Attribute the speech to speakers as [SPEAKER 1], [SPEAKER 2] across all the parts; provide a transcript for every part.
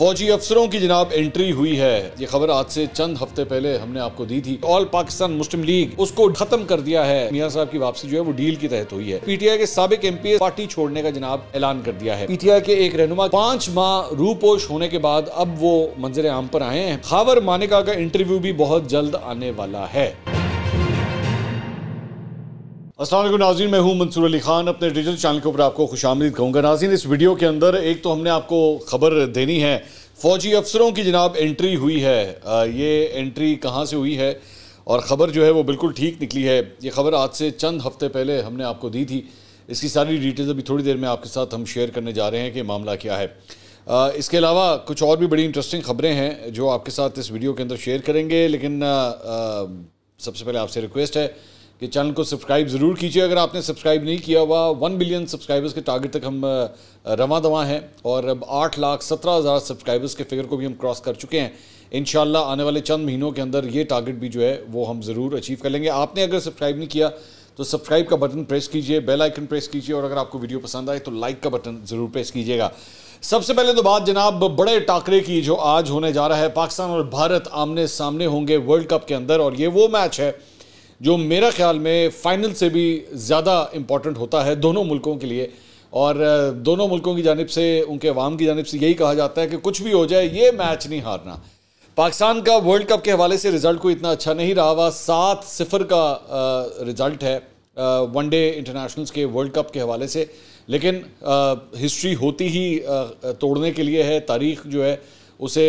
[SPEAKER 1] फौजी अफसरों की जनाब एंट्री हुई है ये खबर आज से चंद हफ्ते पहले हमने आपको दी थी ऑल पाकिस्तान मुस्लिम लीग उसको खत्म कर दिया है मियाँ साहब की वापसी जो है वो डील के तहत हुई है पीटीआई के सबक एम पार्टी छोड़ने का जनाब ऐलान कर दिया है पीटीआई के एक रहनुमा पांच माह रूपोश होने के बाद अब वो मंजर आम पर आए हैं खावर मानिका का इंटरव्यू भी बहुत जल्द आने वाला है असल नाजीन मैं हूँ मंसूर अली खान अपने डिजिटल चैनल के ऊपर आपको खुश आमदीद कहूँगा नाजीन इस वीडियो के अंदर एक तो हमने आपको खबर देनी है फ़ौजी अफसरों की जनाब एंट्री हुई है आ, ये एंट्री कहाँ से हुई है और ख़बर जो है वो बिल्कुल ठीक निकली है ये खबर आज से चंद हफ्ते पहले हमने आपको दी थी इसकी सारी डिटेल्स अभी थोड़ी देर में आपके साथ हम शेयर करने जा रहे हैं कि मामला क्या है आ, इसके अलावा कुछ और भी बड़ी इंटरेस्टिंग खबरें हैं जो आपके साथ इस वीडियो के अंदर शेयर करेंगे लेकिन सबसे पहले आपसे रिक्वेस्ट है कि चैनल को सब्सक्राइब ज़रूर कीजिए अगर आपने सब्सक्राइब नहीं किया हुआ वन मिलियन सब्सक्राइबर्स के टारगेट तक हम रवा दवा हैं और अब आठ लाख सत्रह हज़ार सब्सक्राइबर्स के फिगर को भी हम क्रॉस कर चुके हैं इन आने वाले चंद महीनों के अंदर ये टारगेट भी जो है वो हम ज़रूर अचीव कर लेंगे आपने अगर सब्सक्राइब नहीं किया तो सब्सक्राइब का बटन प्रेस कीजिए बेल आइकन प्रेस कीजिए और अगर आपको वीडियो पसंद आए तो लाइक का बटन ज़रूर प्रेस कीजिएगा सबसे पहले तो बात जनाब बड़े टाकरे की जो आज होने जा रहा है पाकिस्तान और भारत आमने सामने होंगे वर्ल्ड कप के अंदर और ये वो मैच है जो मेरा ख्याल में फाइनल से भी ज़्यादा इम्पॉर्टेंट होता है दोनों मुल्कों के लिए और दोनों मुल्कों की जानब से उनके अवाम की जानब से यही कहा जाता है कि कुछ भी हो जाए ये मैच नहीं हारना पाकिस्तान का वर्ल्ड कप के हवाले से रिज़ल्ट को इतना अच्छा नहीं रहा हुआ सात सिफर का रिज़ल्ट है वनडे इंटरनेशनल्स के वर्ल्ड कप के हवाले से लेकिन हिस्ट्री होती ही तोड़ने के लिए है तारीख जो है उसे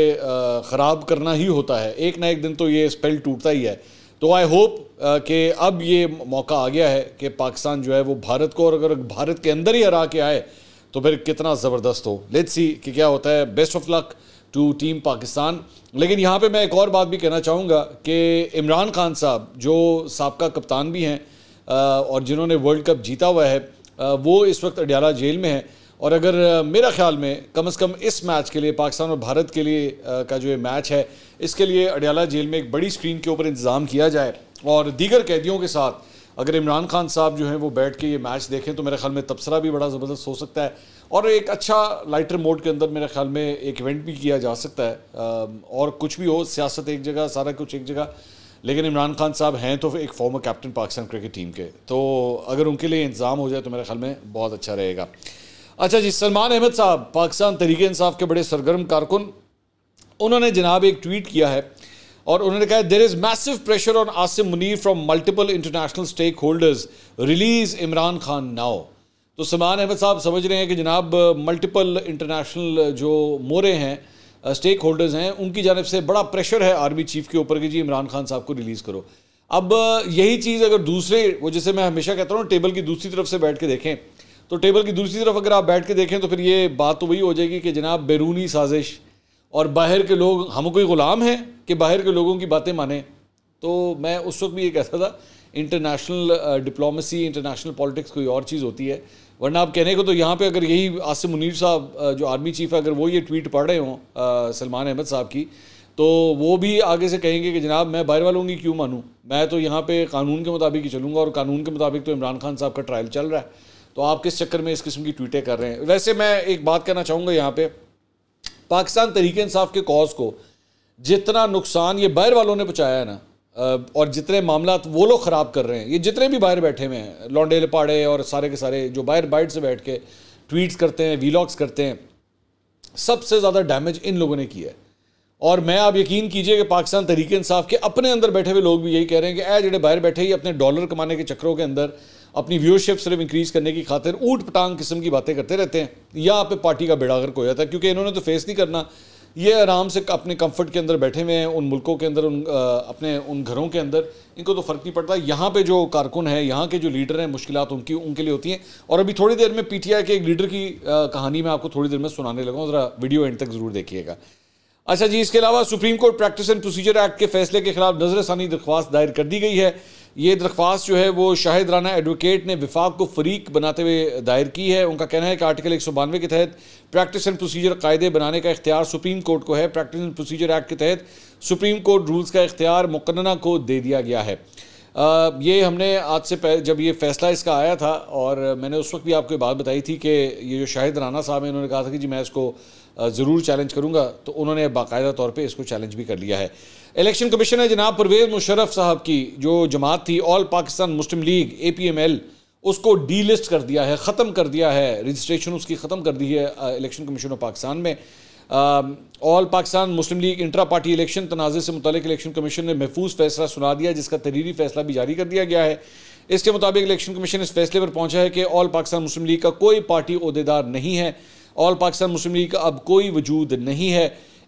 [SPEAKER 1] ख़राब करना ही होता है एक ना एक दिन तो ये स्पेल टूटता ही है तो आई होप कि अब ये मौका आ गया है कि पाकिस्तान जो है वो भारत को और अगर भारत के अंदर ही हरा के आए तो फिर कितना ज़बरदस्त हो लेट्स सी कि क्या होता है best of luck to team Pakistan लेकिन यहाँ पे मैं एक और बात भी कहना चाहूँगा कि इमरान खान साहब जो सबका कप्तान भी हैं और जिन्होंने वर्ल्ड कप जीता हुआ है वो इस वक्त अडियाला जेल में है और अगर मेरा ख्याल में कम से कम इस मैच के लिए पाकिस्तान और भारत के लिए का जो ये मैच है इसके लिए अडियाला जेल में एक बड़ी स्क्रीन के ऊपर इंतज़ाम किया जाए और दीगर कैदियों के साथ अगर इमरान खान साहब जो हैं वो बैठ के ये मैच देखें तो मेरे ख्याल में तबसरा भी बड़ा ज़बरदस्त हो सकता है और एक अच्छा लाइटर मोड के अंदर मेरे ख्याल में एक इवेंट भी किया जा सकता है और कुछ भी हो सियासत एक जगह सारा कुछ एक जगह लेकिन इमरान खान साहब हैं तो एक former captain Pakistan cricket team के तो अगर उनके लिए इंतज़ाम हो जाए तो मेरे ख्याल में बहुत अच्छा रहेगा अच्छा जी सलमान अहमद साहब पाकिस्तान तरीके इंसाफ के बड़े सरगर्म कारकुन उन्होंने जनाब एक ट्वीट किया है और उन्होंने कहा there is massive pressure on Asim Munir from multiple international stakeholders release Imran Khan now तो समान अहमद साहब समझ रहे हैं कि जनाब मल्टीपल इंटरनेशनल जो मोरे हैं स्टेक होल्डर्स हैं उनकी जानब से बड़ा प्रेशर है आर्मी चीफ के ऊपर कि जी इमरान खान साहब को रिलीज़ करो अब यही चीज़ अगर दूसरे वो जैसे मैं हमेशा कहता हूँ टेबल की दूसरी तरफ से बैठ के देखें तो टेबल की दूसरी तरफ अगर आप बैठ के देखें तो फिर ये बात तो वही हो जाएगी कि जनाब बैरूनी साजिश और बाहर के लोग हम कोई ग़ुलाम हैं कि बाहर के लोगों की बातें माने तो मैं उस वक्त भी ये कहता था इंटरनेशनल डिप्लोमेसी इंटरनेशनल पॉलिटिक्स कोई और चीज़ होती है वरना आप कहने को तो यहाँ पे अगर यही आसिम मुनीर साहब uh, जो आर्मी चीफ है अगर वो ये ट्वीट पढ़ रहे हों uh, सलमान अहमद साहब की तो वो भी आगे से कहेंगे कि जनाब मैं बाहर वालों की क्यों मानूँ मैं तो यहाँ पे कानून के मुताबिक ही चलूँगा और कानून के मुताबिक तो इमरान खान साहब का ट्रायल चल रहा है तो आप किस चक्कर में इस किस्म की ट्वीटें कर रहे हैं वैसे मैं एक बात कहना चाहूँगा यहाँ पर पाकिस्तान तरीक इंसाफ के कॉज को जितना नुकसान ये बाहर वालों ने पहुँचाया है ना और जितने मामला वो लोग ख़राब कर रहे हैं ये जितने भी बाहर बैठे हुए हैं लॉन्डे लपाड़े और सारे के सारे जो बाहर बाइट से बैठ के ट्वीट्स करते हैं वीलॉग्स करते हैं सबसे ज़्यादा डैमेज इन लोगों ने किया है और मैं आप यकीन कीजिए कि पाकिस्तान तहरीक इंसाफ के अपने अंदर बैठे हुए लोग भी यही कह रहे हैं कि ए जड़े बाहर बैठे ही अपने डॉलर कमाने के चक्करों के अंदर अपनी व्यूअरशिप सिर्फ इंक्रीज़ करने की खातिर ऊट पटांग किस्म की बातें करते रहते हैं यहाँ आप पार्टी का बेड़ा गर्क हो जाता है क्योंकि इन्होंने तो फेस नहीं करना ये आराम से अपने कंफर्ट के अंदर बैठे हुए हैं उन मुल्कों के अंदर उन अपने उन घरों के अंदर इनको तो फ़र्क नहीं पड़ता यहाँ पे जो कारकुन है यहाँ के जो लीडर हैं मुश्किल उनकी उनके लिए होती हैं और अभी थोड़ी देर में पी के एक लीडर की कहानी मैं आपको थोड़ी देर में सुनाने लगा हूँ ज़रा वीडियो एंड तक ज़रूर देखिएगा अच्छा जी इसके अलावा supreme court practice and procedure act के फैसले के खिलाफ नजरसानी दरख्वास्त दायर कर दी गई है ये दरख्वास्त जो है वो शाहिद राना एडवोकेट ने विफाक को फरीक बनाते हुए दायर की है उनका कहना है कि आर्टिकल एक सौ बानवे के तहत प्रैक्टिस एंड प्रोसीजर कायदे बनाने का इख्तियार सुप्रीम कोर्ट को है प्रैक्टिस एंड प्रोसीजर एक्ट के तहत सुप्रीम कोर्ट रूल्स का इख्तियार मुकन्ना को दे दिया गया है आ, ये हमने आज से जब ये फैसला इसका आया था और मैंने उस वक्त भी आपको ये बात बताई थी कि ये जो शाहिद राना साहब हैं इन्होंने कहा था कि जी मैं इसको ज़रूर चैलेंज करूँगा तो उन्होंने बाकायदा तौर पर इसको चैलेंज भी कर लिया है इलेक्शन कमीशन ने जनाब परवेज मुशरफ साहब की जो जमात थी all Pakistan Muslim League A P M L उसको डी लिस्ट कर दिया है ख़त्म कर दिया है रजिस्ट्रेशन उसकी ख़त्म कर दी है इलेक्शन कमीशन ऑफ पाकिस्तान में all Pakistan Muslim League intra party election तनाज़े से मुतल इलेक्शन कमीशन ने महफूज फैसला सुना दिया जिसका तहरीरी फैसला भी जारी कर दिया गया है इसके मुताबिक इलेक्शन कमीशन इस फैसले पर पहुंचा है कि ऑल पाकिस्तान मुस्लिम लीग का कोई पार्टी अहदेदार नहीं है ऑल पाकिस्तान मुस्लिम लीग का अब कोई वजूद नहीं है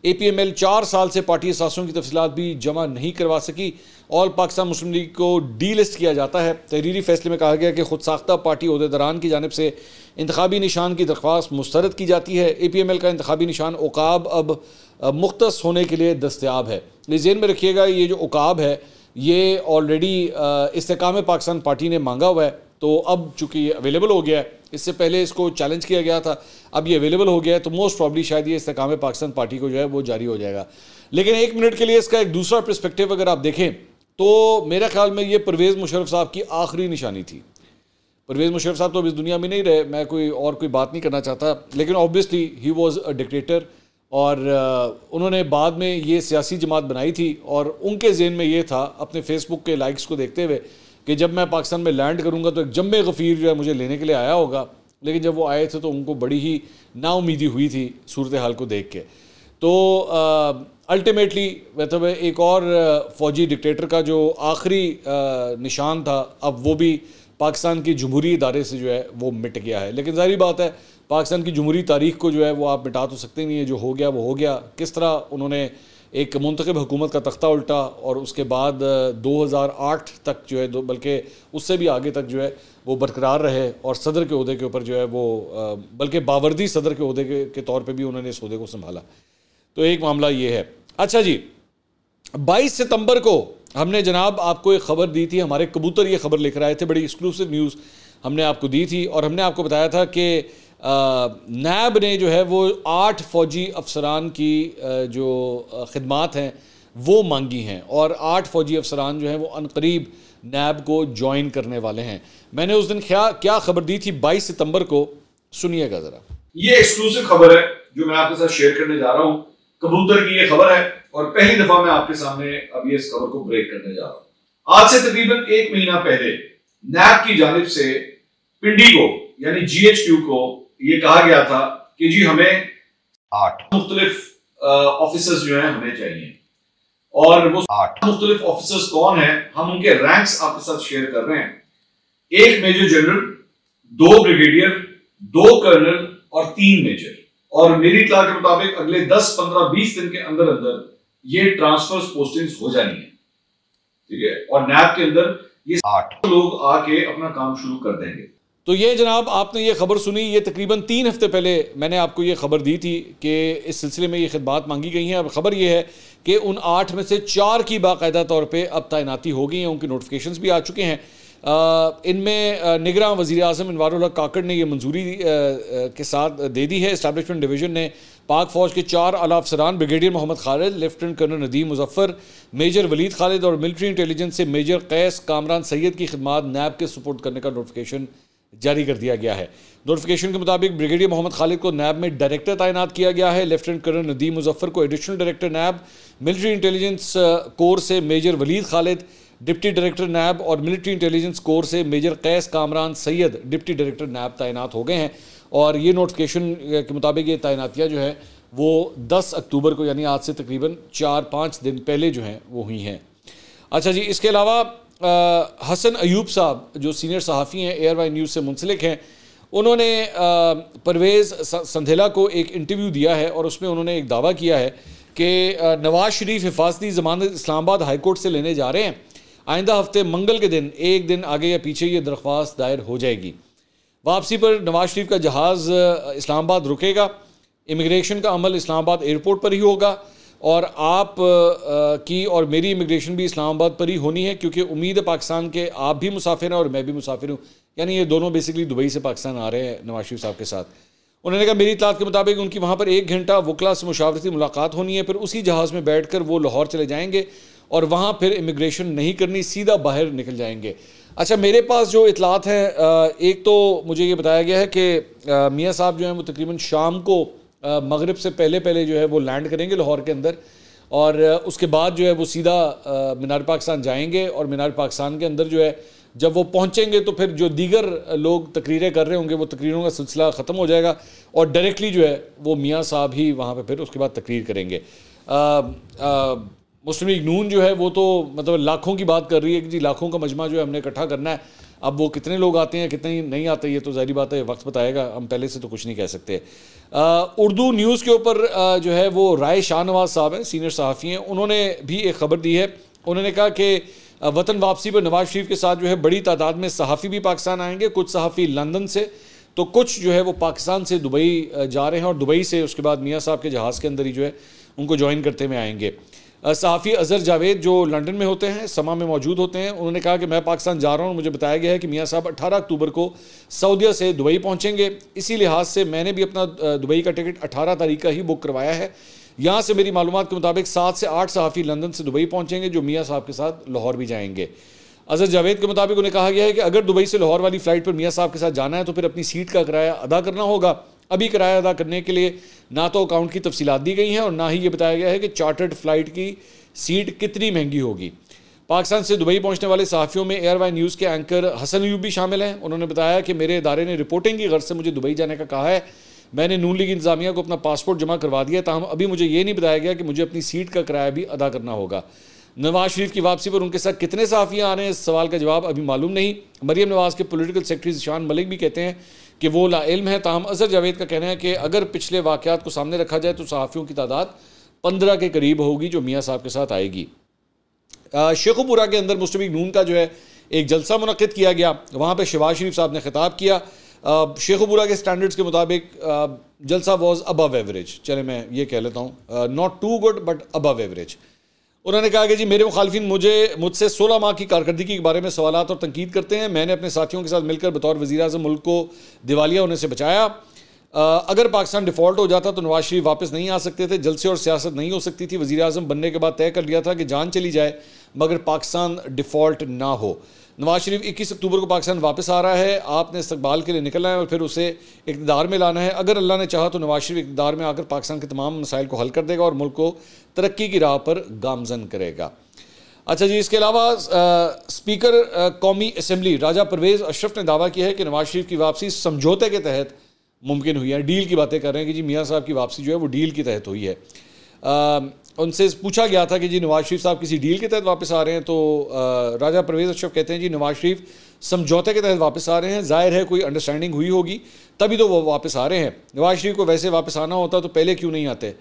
[SPEAKER 1] ए पी एम एल चार साल से पार्टी असासों की तफसीत भी जमा नहीं करवा सकी ऑल पाकिस्तान मुस्लिम लीग को डी लिस्ट किया जाता है तहरीरी फैसले में कहा गया कि खुद साख्ता पार्टी अहदेदारान की जानब से इंतबी निशान की दरख्वास मुस्रद की जाती है ए पी एम एल का इंतबी निशान उकाब अब मुख्त होने के लिए दस्तियाब है ये जेन में रखिएगा ये जो उकाब है ये ऑलरेडी इसकाम पाकिस्तान पार्टी ने मांगा हुआ है तो अब चूँकि ये अवेलेबल हो गया है इससे पहले इसको चैलेंज किया गया था अब ये अवेलेबल हो गया है तो मोस्ट प्रॉब्ली शायद ये इस्तेकाम पाकिस्तान पार्टी को जो है वो जारी हो जाएगा लेकिन एक मिनट के लिए इसका एक दूसरा परस्पेक्टिव अगर आप देखें तो मेरे ख्याल में ये परवेज़ मुशरफ साहब की आखिरी निशानी थी परवेज़ मुशरफ साहब तो अब इस दुनिया में नहीं रहे मैं कोई और कोई बात नहीं करना चाहता लेकिन obviously he was a dictator और uh, उन्होंने बाद में ये सियासी जमात बनाई थी और उनके जेन में ये था अपने फेसबुक के लाइक्स को देखते हुए कि जब मैं पाकिस्तान में लैंड करूँगा तो एक जम्बे गफ़ीर जो है मुझे लेने के लिए आया होगा लेकिन जब वो आए थे तो उनको बड़ी ही नाउमीदी हुई थी सूरत हाल को देख के तो अल्टीमेटली मतलब एक और फौजी डिक्टेटर का जो आखिरी निशान था अब वो भी पाकिस्तान की जमहूरी इदारे से जो है वो मिट गया है लेकिन जारी बात है पाकिस्तान की जमहूरी तारीख को जो है वो आप मिटा तो सकते नहीं है जो हो गया वो हो गया किस तरह उन्होंने एक मंतखब हुकूमत का तख्ता उल्टा और उसके बाद 2008 तक जो है बल्कि उससे भी आगे तक जो है वो बरकरार रहे और सदर के अहदे के ऊपर जो है वो बल्कि बावर्दी सदर के अहदे के, के तौर पर भी उन्होंने इस अहदे को संभाला तो एक मामला ये है अच्छा जी बाईस सितम्बर को हमने जनाब आपको एक खबर दी थी हमारे कबूतर ये खबर लिख रहे थे बड़ी एक्सक्लूसिव न्यूज़ हमने आपको दी थी और हमने आपको बताया था कि नैब ने जो है वो आठ फौजी अफसरान की जो खदमात हैं वो मांगी हैं और आठ फौजी अफसरान जो हैं वो अनकरीब नैब को ज्वाइन करने वाले हैं मैंने उस दिन क्या क्या खबर दी थी बाईस सितंबर को सुनिएगा ज़रा ये एक्सक्लूसिव खबर है जो मैं आपके साथ शेयर करने जा रहा हूँ कबूतर की ये खबर है और पहली दफ़ा मैं आपके सामने अब ये इस खबर को ब्रेक करने जा रहा हूँ आज से तकरीबन एक महीना पहले नैब की जानब से पिंडी को यानी जी को ये कहा गया था कि जी हमें आठ मुख्तलिफ ऑफिसर्स जो है हमें चाहिए और वो आठ मुख्तलिफ ऑफिसर्स कौन है हम उनके रैंक्स आपके साथ शेयर कर रहे हैं एक मेजर जनरल दो ब्रिगेडियर दो कर्नल और तीन मेजर और मेरी इतला के मुताबिक अगले 10, 15, 20 दिन के अंदर अंदर ये ट्रांसफर पोस्टिंग हो जानी है ठीक है और नैब के अंदर ये आठ लोग आके अपना काम शुरू कर देंगे तो ये जनाब आपने ये खबर सुनी ये तकरीबन तीन हफ्ते पहले मैंने आपको ये खबर दी थी कि इस सिलसिले में ये खदबात मांगी गई हैं अब खबर ये है कि उन आठ में से चार की बाकायदा तौर पर अब तैनाती हो गई हैं उनके नोटिफिकेशन भी आ चुके हैं इनमें निगरान वजी अजम इनवारुल्ला काकड़ ने यह मंजूरी के साथ दे दी है इस्टबलिशमेंट डिवीजन ने पाक फ़ौज के चार आला अफसरान brigadier Mohammad Khalid lieutenant colonel Nadeem Muzaffar major Waleed Khalid और मिलिट्री इंटेलिजेंस से मेजर कैस कामरान सैयद की खदमात नैब के सपोर्ट करने का नोटिफिकेशन जारी कर दिया गया है नोटिफिकेशन के मुताबिक ब्रिगेडियर मोहम्मद खालिद को नैब में डायरेक्टर तैनात किया गया है लेफ्टिनेंट कर्नल नदीम मुजफ्फर को एडिशनल डायरेक्टर नैब मिलिट्री इंटेलिजेंस कोर से major Waleed Khalid deputy director नैब और मिलिट्री इंटेलिजेंस कोर से major Qais Kamran Syed deputy director नैब तैनात हो गए हैं और ये नोटिफिकेशन uh, के मुताबिक ये तैनातियाँ जो है वो दस अक्टूबर को यानी आज से तकरीबन चार पाँच दिन पहले जो हैं वो हुई हैं अच्छा जी इसके अलावा हसन अयूब साहब जो सीनियर सहाफ़ी हैं एयर वाई न्यूज़ से मुंसलिक हैं उन्होंने परवेज़ संधेला को एक इंटरव्यू दिया है और उसमें उन्होंने एक दावा किया है कि नवाज शरीफ हिफाजती जमानत इस्लामाबाद हाईकोर्ट से लेने जा रहे हैं आइंदा हफ्ते मंगल के दिन एक दिन आगे या पीछे ये दरख्वास्त दायर हो जाएगी वापसी पर नवाज शरीफ का जहाज़ इस्लामाबाद रुकेगा इमिग्रेशन का अमल इस्लामाबाद एयरपोर्ट पर ही होगा और आप की और मेरी इमिग्रेशन भी इस्लामाबाद पर ही होनी है क्योंकि उम्मीद है पाकिस्तान के आप भी मुसाफिर हैं और मैं भी मुसाफिर हूँ यानी ये दोनों बेसिकली दुबई से पाकिस्तान आ रहे हैं नवाज शरीफ साहब के साथ उन्होंने कहा मेरी इतलात के मुताबिक उनकी वहाँ पर एक घंटा वकला से मुशावरती मुलाकात होनी है फिर उसी जहाज़ में बैठ कर वो लाहौर चले जाएँगे और वहाँ फिर इमिग्रेशन नहीं करनी सीधा बाहर निकल जाएंगे अच्छा मेरे पास जो इतलात हैं एक तो मुझे ये बताया गया है कि मियाँ साहब जो हैं वो तकरीबन शाम को मगरब से पहले पहले जो है वो लैंड करेंगे लाहौर के अंदर और उसके बाद जो है वो सीधा मीनार पाकिस्तान जाएंगे और मीनार पाकिस्तान के अंदर जो है जब वो पहुंचेंगे तो फिर जो दीगर लोग तकरीरें कर रहे होंगे वो तकरीरों का सिलसिला ख़त्म हो जाएगा और डायरेक्टली जो है वो मियाँ साहब ही वहाँ पर फिर उसके बाद तकरीर करेंगे आ, आ, मुस्लिम लीग नून जो है वो तो मतलब लाखों की बात कर रही है कि जी लाखों का मजमा जो है हमने इकट्ठा करना है अब वो कितने लोग आते हैं कितने नहीं आते ये तो जारी बात है वक्त बताएगा हम पहले से तो कुछ नहीं कह सकते उर्दू न्यूज़ के ऊपर जो है वो राय शाहनवाज साहब हैं सीनियर सहाफ़ी हैं उन्होंने भी एक खबर दी है उन्होंने कहा कि वतन वापसी पर नवाज शरीफ के साथ जो है बड़ी तादाद में सहाफ़ी भी पाकिस्तान आएंगे कुछ सहाफ़ी लंदन से तो कुछ जो है वो पाकिस्तान से दुबई जा रहे हैं और दुबई से उसके बाद मियाँ साहब के जहाज़ के अंदर ही जो है उनको ज्वाइन करते हुए आएंगे सहाफ़ी अज़र जावेद जो लंदन में होते हैं समा में मौजूद होते हैं उन्होंने कहा कि मैं पाकिस्तान जा रहा हूँ मुझे बताया गया है कि मियाँ साहब 18 अक्टूबर को सऊदिया से दुबई पहुँचेंगे इसी लिहाज से मैंने भी अपना दुबई का टिकट अठारह तारीख का ही बुक करवाया है यहाँ से मेरी मालूम के मुताबिक सात से आठ सहाफ़ी लंदन से दुबई पहुँचेंगे जो मियाँ साहब के साथ लाहौर भी जाएंगे अजहर जावेद के मुताबिक उन्हें कहा गया है कि अगर दुबई से लाहौर वाली फ़्लाइट पर मियाँ साहब के साथ जाना है तो फिर अपनी सीट का किराया अदा करना होगा अभी किराया अदा करने के लिए ना तो अकाउंट की तफसीत दी गई हैं और ना ही ये बताया गया है कि चार्टर्ड फ्लाइट की सीट कितनी महंगी होगी पाकिस्तान से दुबई पहुंचने वाले सहाफ़ियों में एयरवाइन न्यूज़ के एंकर हसन यूब भी शामिल हैं उन्होंने बताया कि मेरे इदारे ने रिपोर्टिंग की गर्ज से मुझे दुबई जाने का कहा है मैंने नून लीग इंतजामिया को अपना पासपोर्ट जमा करवा दिया तहम अभी मुझे ये नहीं बताया गया कि मुझे अपनी सीट का किराया भी अदा करना होगा नवाज शरीफ की वापसी पर उनके साथ कितने सहाफ़ियाँ आ रहे हैं इस सवाल का जवाब अभी मालूम नहीं मरीम नवाज़ के पोलिटिकल सेक्रेटरी शान मलिक भी कहते हैं कि वो लाइम है ताहम अजहर जावेद का कहना है कि अगर पिछले वाक़ात को सामने रखा जाए तो सहाफ़ियों की तादाद पंद्रह के करीब होगी जो मियाँ साहब के साथ आएगी शेखपुरा के अंदर मुस्लिम नून का जो है एक जलसा मनद किया गया वहाँ पर शहबाज शरीफ साहब ने खिताब किया शेखुपुरा के स्टैंडर्ड्स के मुताबिक जलसा वॉज अबव एवरेज चले मैं ये कह लेता हूँ not too good but above average उन्होंने कहा कि जी मेरे मुखालफिन मुझे मुझसे सोलह माह की कारकर्दगी के बारे में सवाल और तनकीद करते हैं मैंने अपने साथियों के साथ मिलकर बतौर वजी अजम मुल्क को दिवालिया होने से बचाया अगर पाकिस्तान डिफॉल्ट हो जाता तो नवाज शरीफ वापस नहीं आ सकते थे जलसे और सियासत नहीं हो सकती थी वजी अजम बनने के बाद तय कर लिया था कि जान चली जाए मगर पाकिस्तान डिफ़ॉल्ट ना हो नवाज शरीफ इक्कीस अक्टूबर को पाकिस्तान वापस आ रहा है आपने इस्तबाल के लिए निकलना है और फिर उसे इकतदार में लाना है अगर अल्लाह ने चाहा तो नवाज शरीफ इकतदार में आकर पाकिस्तान के तमाम मसाइल को हल कर देगा और मुल्क को तरक्की की राह पर गामजन करेगा अच्छा जी इसके अलावा स्पीकर कौमी असम्बली राजा परवेज़ अशरफ ने दावा किया है कि नवाज शरीफ की वापसी समझौते के तहत मुमकिन हुई है डील की बातें कर रहे हैं कि जी मियाँ साहब की वापसी जो है वो डील के तहत हुई है उनसे पूछा गया था कि जी नवाज शरीफ साहब किसी डील के तहत वापस आ रहे हैं तो आ, राजा परवेज़ अशरफ कहते हैं जी नवाज शरीफ समझौते के तहत वापस आ रहे हैं जाहिर है कोई अंडरस्टैंडिंग हुई होगी तभी तो वो वापस आ रहे हैं नवाज शरीफ को वैसे वापस आना होता तो पहले क्यों नहीं आते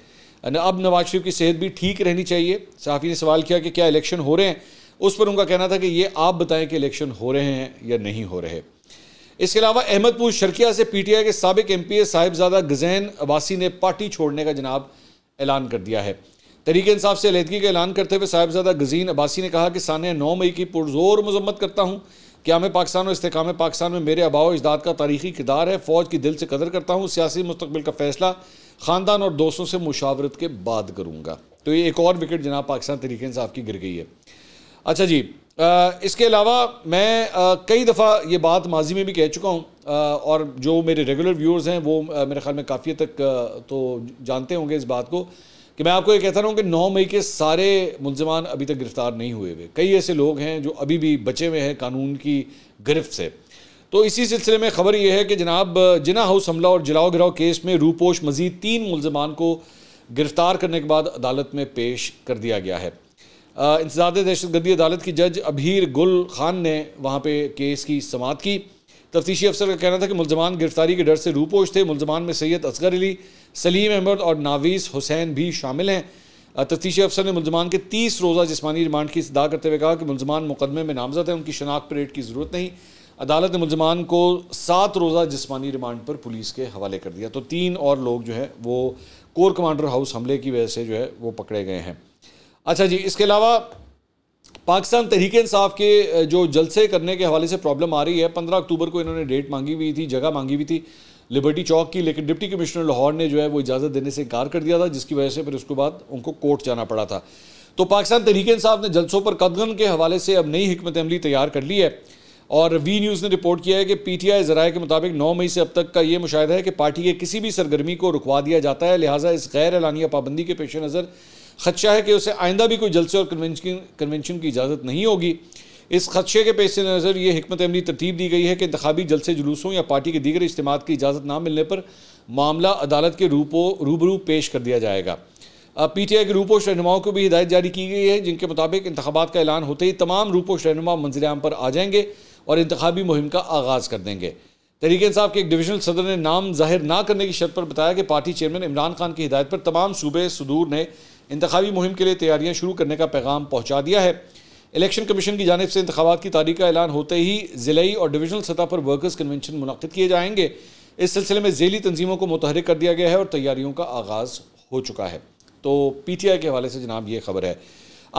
[SPEAKER 1] अब नवाज शरीफ की सेहत भी ठीक रहनी चाहिए सहाफ़ी ने सवाल किया कि क्या इलेक्शन हो रहे हैं उस पर उनका कहना था कि ये आप बताएं कि इलेक्शन हो रहे हैं या नहीं हो रहे इसके अलावा अहमदपुर शर्किया से पीटीआई के सबक M P A Sahibzada Gazain Abbasi ने पार्टी छोड़ने का जनाब ऐलान कर दिया है तरीके इंसाफ से अलहदगी का ऐलान करते हुए साहिबजादा गजीन अबासी ने कहा कि सान नौ मई की पुरजोर मजम्मत करता हूँ क्या मैं पाकिस्तान और इसकाम पाकिस्तान में मेरे अबाव इजदाद का तारीखी किरदार है फ़ौज की दिल से कदर करता हूँ सियासी मुस्तबिल का फ़ैसला ख़ानदान और दोस्तों से मुशावरत के बाद करूँगा तो ये एक और विकेट जनाब पाकिस्तान तरीके इंसाफ की गिर गई है अच्छा जी इसके अलावा मैं कई दफ़ा ये बात माजी में भी कह चुका हूँ और जो मेरे रेगुलर व्यूअर्स हैं वो मेरे ख्याल में काफ़ी तक तो जानते होंगे इस बात को कि मैं आपको ये कहता रहा हूँ कि नौ मई के सारे मुलजमान अभी तक गिरफ़्तार नहीं हुए हुए कई ऐसे लोग हैं जो अभी भी बचे हुए हैं कानून की गिरफ्त से तो इसी सिलसिले में खबर यह है कि जनाब जिना हाउस हमला और जलाओ गिराओ केस में रूपोश मजीद तीन मुलजमान को गिरफ़्तार करने के बाद अदालत में पेश कर दिया गया है इंसदाद दहशत गर्दी अदालत की जज अबीर गुल खान ने वहाँ पर केस की समात की तफ्तीशी अफसर का कहना था कि मुलजमान गिरफ्तारी के डर से रूपोश थे मुलजमान में सैयद असगर अली सलीम अहमद और नावीस हुसैन भी शामिल हैं तफ्तीशी अफसर ने मुलजमान के तीस रोज़ा जिसमानी रिमांड की सदा करते हुए कहा कि मुलजमान मुकदमे में नामजद हैं उनकी शनाख्त पर रेट की ज़रूरत नहीं अदालत ने मुलजमान को सात रोज़ा जिसमानी रिमांड पर पुलिस के हवाले कर दिया तो तीन और लोग जो है वो कोर कमांडर हाउस हमले की वजह से जो है वो पकड़े गए हैं अच्छा जी इसके अलावा पाकिस्तान तहरीक इंसाफ के जो जलसे करने के हवाले से प्रॉब्लम आ रही है पंद्रह अक्टूबर को इन्होंने डेट मांगी हुई थी जगह मांगी हुई थी लिबर्टी चौक की लेकिन डिप्टी कमिश्नर लाहौर ने जो है वो इजाज़त देने से इनकार कर दिया था जिसकी वजह से फिर उसके बाद उनको कोर्ट जाना पड़ा था तो पाकिस्तान तहरीक इंसाफ ने जलसों पर कदगन के हवाले से अब नई हमत अमली तैयार कर ली है और वी न्यूज़ ने रिपोर्ट किया है कि पी टी आई जराए के मुताबिक नौ मई से अब तक का ये मुशाह है कि पार्टी के किसी भी सरगर्मी को रुकवा दिया जाता है लिहाजा इस गैर एलानिया पाबंदी के पेश नज़र खदशा है कि उसे आइंदा भी कोई जलसे और कन्वेंशन कन्वेंशन की इजाज़त नहीं होगी इस खदशे के पेश नज़र ये हमत अमली तरतीब दी गई है कि इंतबी जलसे जुलूसों या पार्टी के दीगर इज्तम की इजाज़त ना मिलने पर मामला अदालत के रूपो रूबरू पेश कर दिया जाएगा पी टी आई के रूपोश रहनुमाओं को भी हिदायत जारी की गई है जिनके मुताबिक इंतबात का ऐलान होते ही तमाम रूपोश रहनुमा मंजिल आम पर आ जाएंगे और इंतबी मुहिम का आगाज़ कर देंगे तरीके साहब के एक डिवीजनल सदर ने नाम जाहिर ना करने की शर्त पर बताया कि पार्टी चेयरमैन इमरान खान की हिदायत पर तमाम सूबे सदूर ने इंतवी मुहिम के लिए तैयारियाँ शुरू करने का पैगाम पहुँचा दिया है इलेक्शन कमीशन की जानब से इंतबात की तारीख का ऐलान होते ही ज़िली और डिवीजनल सतह पर वर्कर्स कन्वेंशन मुनद किए जाएंगे इस सिलसिले में झेली तनजीमों को मुतहरक कर दिया गया है और तैयारियों का आगाज़ हो चुका है तो पी टी आई के हवाले से जनाब ये खबर है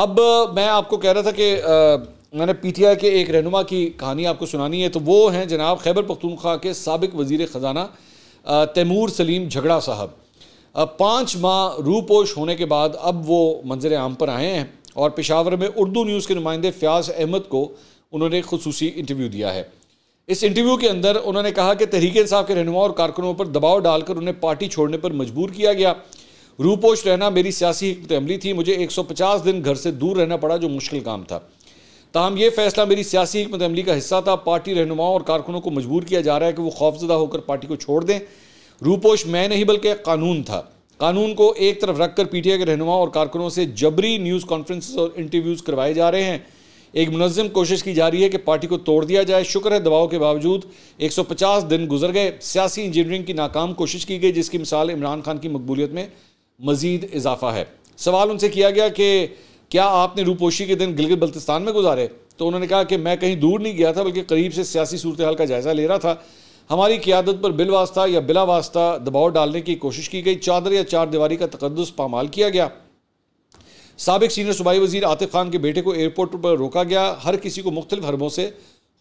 [SPEAKER 1] अब मैं आपको कह रहा था कि मैंने पी टी आई के एक रहनुमा की कहानी आपको सुनानी है तो वो हैं जनाब खैबर पख्तूनख्वा के सबक वज़ी ख़जाना तैमूर सलीम झगड़ा साहब पाँच माह रूपोश होने के बाद अब वो मंजर आम पर आए हैं और पेशावर में उर्दू न्यूज़ के नुमाइंदे फ़याज़ अहमद को उन्होंने खसूसी इंटरव्यू दिया है इस इंटरव्यू के अंदर उन्होंने कहा कि तहरीक इंसाफ के रहनुमा और कारकुनों पर दबाव डालकर उन्हें पार्टी छोड़ने पर मजबूर किया गया रूपोश रहना मेरी सियासी हमत अमली थी मुझे 150 दिन घर से दूर रहना पड़ा जो मुश्किल काम था तहम यह फैसला मेरी सियासी हमत अमली का हिस्सा था पार्टी रहनुमाओं और कारकुनों को मजबूर किया जा रहा है कि वो खौफजदा होकर पार्टी को छोड़ दें रूपोश मैं नहीं बल्कि कानून था कानून को एक तरफ रखकर पीटीए के रहनुमा और कारकुनों से जबरी न्यूज़ कॉन्फ्रेंस और इंटरव्यूज़ करवाए जा रहे हैं एक मुनजम कोशिश की जा रही है कि पार्टी को तोड़ दिया जाए शुक्र है दबाव के बावजूद 150 दिन गुजर गए सियासी इंजीनियरिंग की नाकाम कोशिश की गई जिसकी मिसाल इमरान खान की मकबूलियत में मजीद इजाफा है सवाल उनसे किया गया कि क्या आपने रूपोशी के दिन गिलगित बल्तिस्तान में गुजारे तो उन्होंने कहा कि मैं कहीं दूर नहीं गया था बल्कि करीब से सियासी सूरत हाल का जायज़ा ले रहा था हमारी क्यादत पर बिल वास्ता या बिला वास्ता दबाव डालने की कोशिश की गई चादर या चार दीवारी का तकदस पामाल किया गया सबक सीनियर सूबाई वजीर आतिफ खान के बेटे को एयरपोर्ट पर रोका गया हर किसी को मुख्तलि हरबों से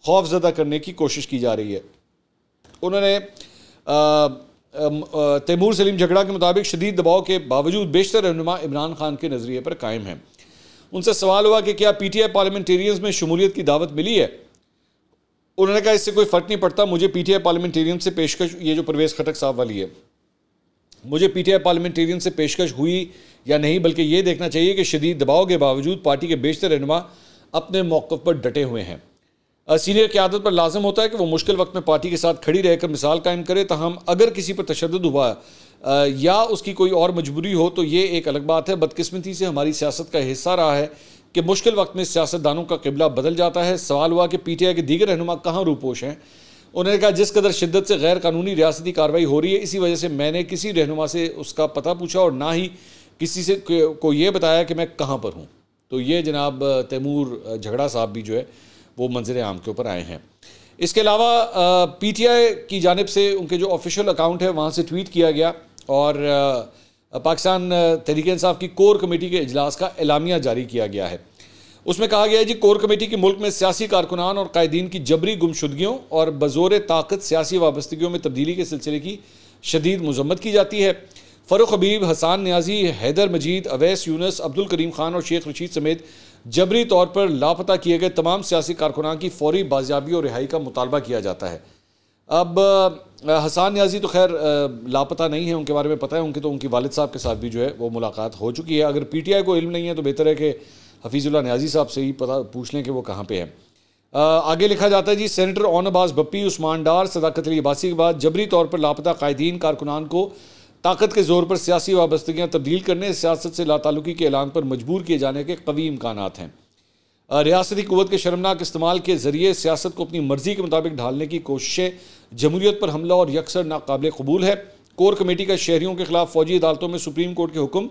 [SPEAKER 1] खौफजदा करने की कोशिश की जा रही है उन्होंने तैमूर सलीम झगड़ा के मुताबिक शदीद दबाव के बावजूद बेशतर रहनुमा इमरान खान के नज़रिए पर कायम हैं उनसे सवाल हुआ कि क्या पी टी आई पार्लियामेंटेरियंस में शमूलियत की दावत मिली है उन्होंने कहा इससे कोई फ़र्क नहीं पड़ता मुझे पीटीआई पार्लियामेंटेरियम से पेशकश ये जो प्रवेश खटक साहब वाली है मुझे पीटीआई पार्लियामेंटेरियम से पेशकश हुई या नहीं बल्कि ये देखना चाहिए कि शदीद दबाव के बावजूद पार्टी के बेशतर रहनुमा अपने मौक़ पर डटे हुए हैं सीनियर क्यादत पर लाजम होता है कि वो मुश्किल वक्त में पार्टी के साथ खड़ी रहकर मिसाल कायम करे तहम अगर किसी पर तशद हुआ या उसकी कोई और मजबूरी हो तो ये एक अलग बात है बदकिस्मती से हमारी सियासत का हिस्सा रहा है कि मुश्किल वक्त में सियासतदानों का किबला बदल जाता है सवाल हुआ कि पीटीआई के दीगर रहनुमा कहाँ रूपोश हैं उन्होंने कहा जिस कदर शिद्दत से गैर कानूनी रियासती कार्रवाई हो रही है इसी वजह से मैंने किसी रहनुमा से उसका पता पूछा और ना ही किसी से को ये बताया कि मैं कहाँ पर हूँ तो ये जनाब तैमूर झगड़ा साहब भी जो है वो मंजर आम के ऊपर आए हैं इसके अलावा पीटीआई की जानब से उनके जो ऑफिशियल अकाउंट है वहाँ से ट्वीट किया गया और आ, पाकिस्तान तहरीक इंसाफ की कोर कमेटी के अजलास का एलामिया जारी किया गया है उसमें कहा गया है जी कोर कमेटी की मुल्क में सियासी कारकुनान और कायदीन की जबरी गुमशुदगियों और बजोर ताकत सियासी वाबस्तगियों में तब्दीली के सिलसिले की शदीद मजम्मत की जाती है फ़रुख हबीब हसान न्याजी हैदर मजीद अवैस यूनस अब्दुल करीम खान और शेख रशीद समेत जबरी तौर पर लापता किए गए तमाम सियासी कारकुनान की फौरी बाजियाबी और रिहाई का मुतालबा किया जाता है अब हसान न्याजी तो खैर लापता नहीं है उनके बारे में पता है उनके तो उनकी वालिद साहब के साथ भी जो है वो मुलाकात हो चुकी है अगर पीटीआई को इल्म नहीं है तो बेहतर है कि हफीज़ुल्ला न्याजी साहब से ही पता पूछ लें कि वो कहाँ पे हैं आगे लिखा जाता है जी सेनेटर ओन अब्बास बप्पी उस्मान डार सदाकत अली अब्बासी के बाद जबरी तौर पर लापता कायदीन कारकुनान को ताकत के ज़ोर पर सियासी वाबस्तगियाँ तब्दील करने सियासत से लातालुकी के ऐलान पर मजबूर किए जाने के कवी इम्कान हैं रियासती कुत के शर्मनाक इस्तेमाल के ज़रिए सियासत को अपनी मर्ज़ी के मुताबिक ढालने की कोशिशें जमूरीत पर हमला और यकसर नाकबिल कबूल है कोर कमेटी का शहरीों के खिलाफ फौजी अदालतों में सुप्रीम कोर्ट के हुक्म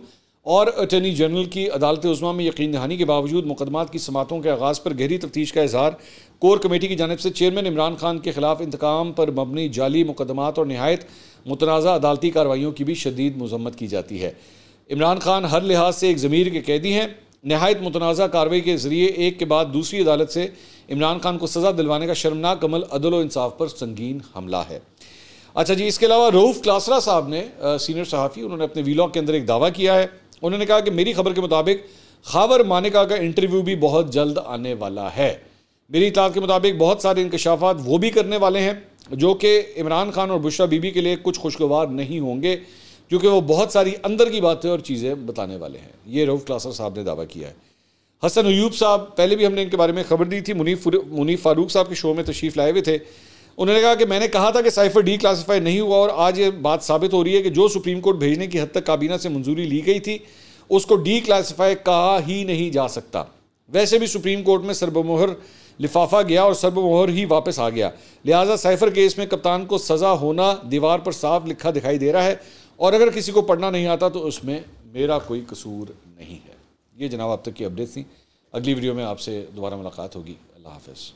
[SPEAKER 1] और अटर्नी जनरल की अदालत उजमा में यकीन दहानी के बावजूद मुकदमा की समातों के आगाज़ पर गहरी तफ्तीश का इजहार कोर कमेटी की जानब से चेयरमैन इमरान खान के खिलाफ इंतकाम पर मबनी जाली मुकदमात और नहायत मुतनाज़ा अदालती कार्रवाइयों की भी शदीद मजम्मत की जाती है इमरान खान हर लिहाज से एक ज़मीर के कैदी हैं नहायत मुतनाज़ा कार्रवाई के ज़रिए एक के बाद दूसरी अदालत से इमरान खान को सज़ा दिलवाने का शर्मनाक अमल अदल इंसाफ पर संगीन हमला है अच्छा जी इसके अलावा रऊफ़ क्लासरा साहब ने आ, सीनियर सहाफ़ी उन्होंने अपने वीलॉग के अंदर एक दावा किया है उन्होंने कहा कि मेरी खबर के मुताबिक खावर मानिका का इंटरव्यू भी बहुत जल्द आने वाला है मेरी इतला के मुताबिक बहुत सारे इंकशाफात वो भी करने वाले हैं जो कि इमरान खान और बुशरा बीबी के लिए कुछ खुशगवार नहीं होंगे क्योंकि वो बहुत सारी अंदर की बातें और चीज़ें बताने वाले हैं ये रऊफ़ क्लासर साहब ने दावा किया है हसन अयूब साहब पहले भी हमने इनके बारे में खबर दी थी मुनीफ मुनीफ फारूक साहब के शो में तशरीफ़ लाए हुए थे उन्होंने कहा कि मैंने कहा था कि साइफर डी क्लासीफाई नहीं हुआ और आज ये बात साबित हो रही है कि जो सुप्रीम कोर्ट भेजने की हद तक काबीना से मंजूरी ली गई थी उसको डी क्लासीफाई कहा ही नहीं जा सकता वैसे भी सुप्रीम कोर्ट में सरबमोहर लिफाफा गया और सरबमोहर ही वापस आ गया लिहाजा साइफर केस में कप्तान को सज़ा होना दीवार पर साफ लिखा दिखाई दे रहा है और अगर किसी को पढ़ना नहीं आता तो उसमें मेरा कोई कसूर नहीं है ये जनाब अब तक की अपडेट थी अगली वीडियो में आपसे दोबारा मुलाकात होगी अल्लाह हाफिज़